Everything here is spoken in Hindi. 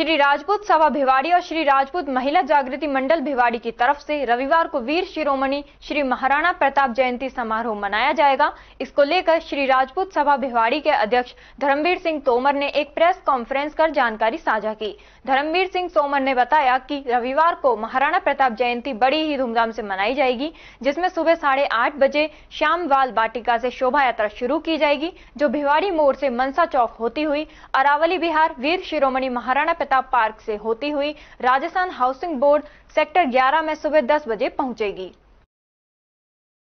श्री राजपूत सभा भिवाड़ी और श्री राजपूत महिला जागृति मंडल भिवाड़ी की तरफ से रविवार को वीर शिरोमणि श्री महाराणा प्रताप जयंती समारोह मनाया जाएगा इसको लेकर श्री राजपूत सभा भिवाड़ी के अध्यक्ष धर्मवीर सिंह तोमर ने एक प्रेस कॉन्फ्रेंस कर जानकारी साझा की धर्मवीर सिंह तोमर ने बताया कि रविवार को महाराणा प्रताप जयंती बड़ी ही धूमधाम से मनाई जाएगी जिसमें सुबह साढ़े आठ बजे श्याम वाल वाटिका से शोभा यात्रा शुरू की जाएगी जो भिवाड़ी मोड़ से मनसा चौक होती हुई अरावली बिहार वीर शिरोमणि महाराणा प्रताप पार्क से होती हुई राजस्थान हाउसिंग बोर्ड सेक्टर 11 में सुबह 10 बजे पहुंचेगी